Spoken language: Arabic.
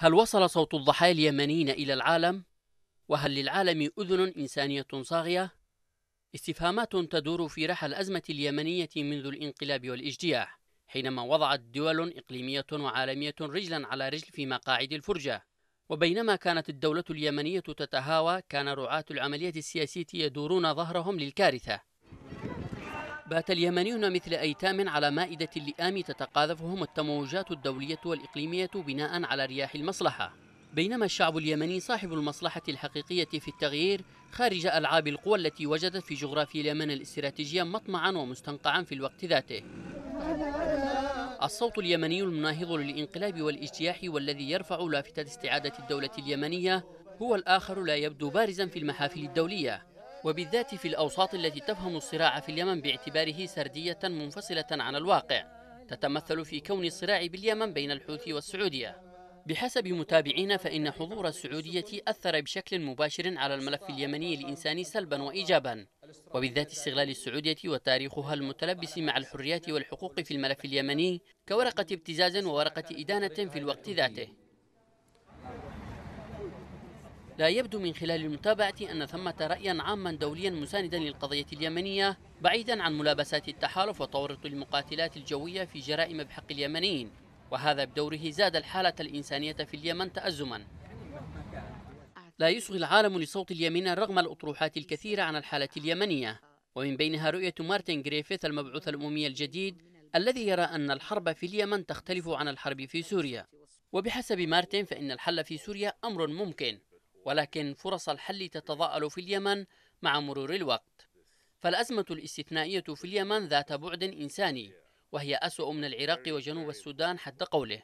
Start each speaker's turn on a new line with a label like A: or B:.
A: هل وصل صوت الضحايا اليمنيين إلى العالم؟ وهل للعالم أذن إنسانية صاغية؟ استفهامات تدور في رحى الأزمة اليمنية منذ الانقلاب والإجتياح حينما وضعت دول إقليمية وعالمية رجلا على رجل في مقاعد الفرجة وبينما كانت الدولة اليمنية تتهاوى كان رعاة العملية السياسية يدورون ظهرهم للكارثة بات اليمنيون مثل أيتام على مائدة اللئام تتقاذفهم التموجات الدولية والإقليمية بناء على رياح المصلحة بينما الشعب اليمني صاحب المصلحة الحقيقية في التغيير خارج ألعاب القوى التي وجدت في جغرافيا اليمن الاستراتيجية مطمعا ومستنقعا في الوقت ذاته الصوت اليمني المناهض للانقلاب والاجتياح والذي يرفع لافتة استعادة الدولة اليمنية هو الآخر لا يبدو بارزا في المحافل الدولية وبالذات في الأوساط التي تفهم الصراع في اليمن باعتباره سردية منفصلة عن الواقع تتمثل في كون الصراع باليمن بين الحوثي والسعودية بحسب متابعين فإن حضور السعودية أثر بشكل مباشر على الملف اليمني الإنساني سلبا وإيجابا وبالذات استغلال السعودية وتاريخها المتلبس مع الحريات والحقوق في الملف اليمني كورقة ابتزاز وورقة إدانة في الوقت ذاته لا يبدو من خلال المتابعة أن ثمة رأيا عاما دوليا مساندا للقضية اليمنية بعيدا عن ملابسات التحالف وتورط المقاتلات الجوية في جرائم بحق اليمنيين وهذا بدوره زاد الحالة الإنسانية في اليمن تأزما لا يصغي العالم لصوت اليمين رغم الأطروحات الكثيرة عن الحالة اليمنية ومن بينها رؤية مارتن جريفيث المبعوث الأممي الجديد الذي يرى أن الحرب في اليمن تختلف عن الحرب في سوريا وبحسب مارتن فإن الحل في سوريا أمر ممكن ولكن فرص الحل تتضاءل في اليمن مع مرور الوقت فالأزمة الاستثنائية في اليمن ذات بعد إنساني وهي أسوأ من العراق وجنوب السودان حتى قوله